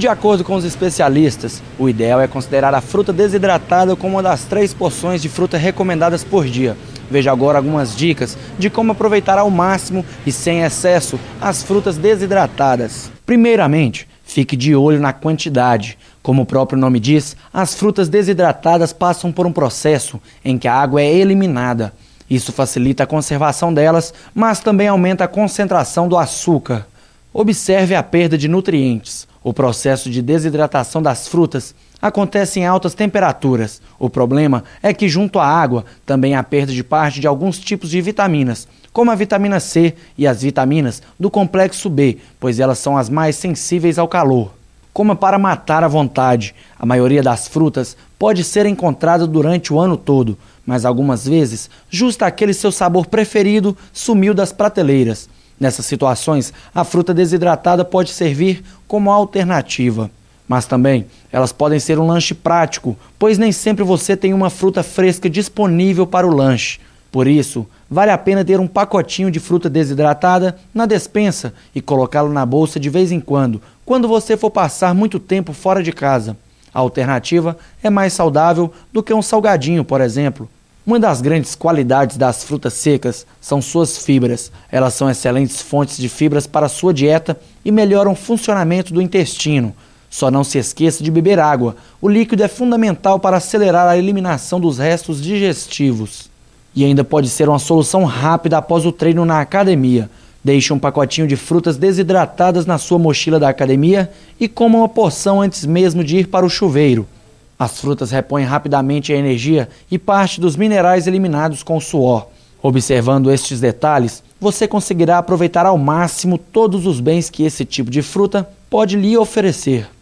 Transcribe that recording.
De acordo com os especialistas, o ideal é considerar a fruta desidratada como uma das três porções de fruta recomendadas por dia. Veja agora algumas dicas de como aproveitar ao máximo e sem excesso as frutas desidratadas. Primeiramente, fique de olho na quantidade. Como o próprio nome diz, as frutas desidratadas passam por um processo em que a água é eliminada. Isso facilita a conservação delas, mas também aumenta a concentração do açúcar. Observe a perda de nutrientes. O processo de desidratação das frutas acontece em altas temperaturas. O problema é que, junto à água, também há perda de parte de alguns tipos de vitaminas, como a vitamina C e as vitaminas do complexo B, pois elas são as mais sensíveis ao calor. Coma para matar a vontade. A maioria das frutas pode ser encontrada durante o ano todo, mas algumas vezes, justo aquele seu sabor preferido sumiu das prateleiras. Nessas situações, a fruta desidratada pode servir como alternativa. Mas também elas podem ser um lanche prático, pois nem sempre você tem uma fruta fresca disponível para o lanche. Por isso, vale a pena ter um pacotinho de fruta desidratada na despensa e colocá-lo na bolsa de vez em quando, quando você for passar muito tempo fora de casa. A alternativa é mais saudável do que um salgadinho, por exemplo, uma das grandes qualidades das frutas secas são suas fibras. Elas são excelentes fontes de fibras para sua dieta e melhoram o funcionamento do intestino. Só não se esqueça de beber água. O líquido é fundamental para acelerar a eliminação dos restos digestivos. E ainda pode ser uma solução rápida após o treino na academia. Deixe um pacotinho de frutas desidratadas na sua mochila da academia e coma uma porção antes mesmo de ir para o chuveiro. As frutas repõem rapidamente a energia e parte dos minerais eliminados com o suor. Observando estes detalhes, você conseguirá aproveitar ao máximo todos os bens que esse tipo de fruta pode lhe oferecer.